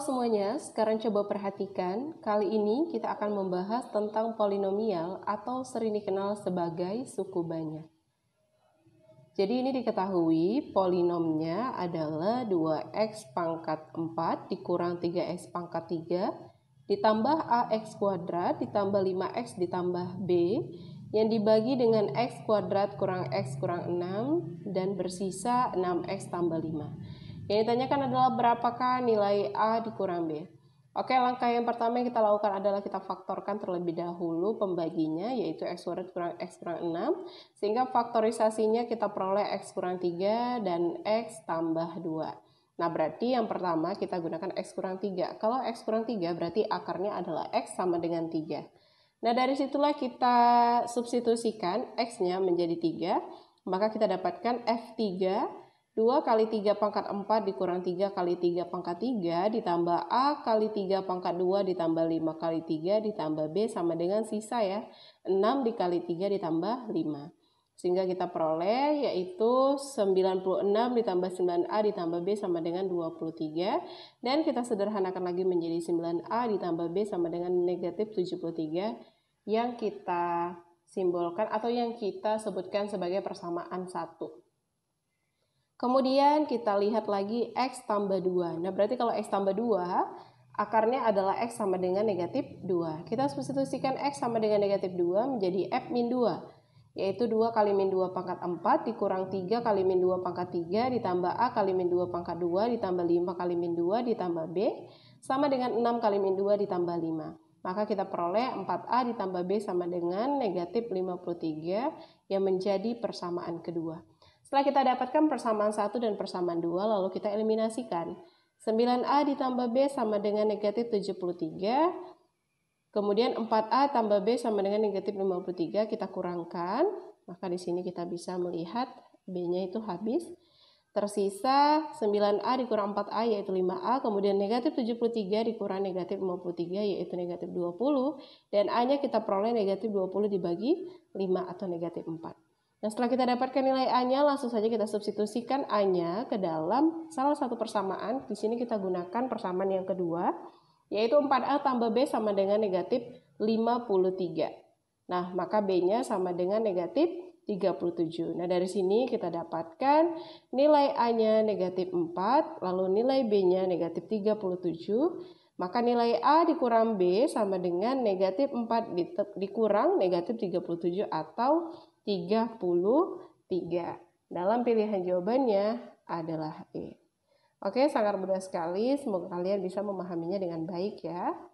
semuanya, sekarang coba perhatikan. Kali ini kita akan membahas tentang polinomial atau sering dikenal sebagai suku banyak. Jadi ini diketahui polinomnya adalah 2x pangkat 4 dikurang 3x pangkat 3 ditambah ax kuadrat ditambah 5x ditambah b yang dibagi dengan x kuadrat kurang x kurang 6 dan bersisa 6x tambah 5. Yang ditanyakan adalah berapakah nilai A dikurang B. Oke, langkah yang pertama yang kita lakukan adalah kita faktorkan terlebih dahulu pembaginya, yaitu X kurang kurang X kurang 6, sehingga faktorisasinya kita peroleh X kurang 3 dan X tambah 2. Nah, berarti yang pertama kita gunakan X kurang 3. Kalau X kurang 3, berarti akarnya adalah X sama dengan 3. Nah, dari situlah kita substitusikan X-nya menjadi 3, maka kita dapatkan F3 2 kali 3 pangkat 4 dikurang 3 kali 3 pangkat 3 ditambah A kali 3 pangkat 2 ditambah 5 kali 3 ditambah B sama dengan sisa ya. 6 dikali 3 ditambah 5. Sehingga kita peroleh yaitu 96 ditambah 9A ditambah B sama dengan 23. Dan kita sederhanakan lagi menjadi 9A ditambah B sama dengan negatif 73 yang kita simbolkan atau yang kita sebutkan sebagai persamaan 1. Kemudian kita lihat lagi X tambah 2. Nah, berarti kalau X tambah 2, akarnya adalah X sama dengan negatif 2. Kita substitusikan X sama dengan negatif 2 menjadi F min 2, yaitu 2 kali min 2 pangkat 4 dikurang 3 kali min 2 pangkat 3 ditambah A kali min 2 pangkat 2 ditambah 5 kali min 2 ditambah B sama dengan 6 kali min 2 ditambah 5. Maka kita peroleh 4A ditambah B sama dengan negatif 53 yang menjadi persamaan kedua. Setelah kita dapatkan persamaan 1 dan persamaan 2, lalu kita eliminasikan. 9A ditambah B sama dengan negatif 73. Kemudian 4A tambah B sama dengan negatif 53, kita kurangkan. Maka di sini kita bisa melihat B-nya itu habis. Tersisa 9A dikurang 4A yaitu 5A, kemudian negatif 73 dikurang negatif 53 yaitu negatif 20, dan A-nya kita peroleh negatif 20 dibagi 5 atau negatif 4. Nah, setelah kita dapatkan nilai A-nya, langsung saja kita substitusikan A-nya ke dalam salah satu persamaan. Di sini kita gunakan persamaan yang kedua, yaitu 4A tambah B sama dengan negatif 53. Nah, maka B-nya sama dengan negatif 37. Nah, dari sini kita dapatkan nilai A-nya negatif 4, lalu nilai B-nya negatif 37. Maka nilai A dikurang B sama dengan negatif 4 dikurang negatif 37 atau 33. Dalam pilihan jawabannya adalah E. Oke, sangat mudah sekali. Semoga kalian bisa memahaminya dengan baik ya.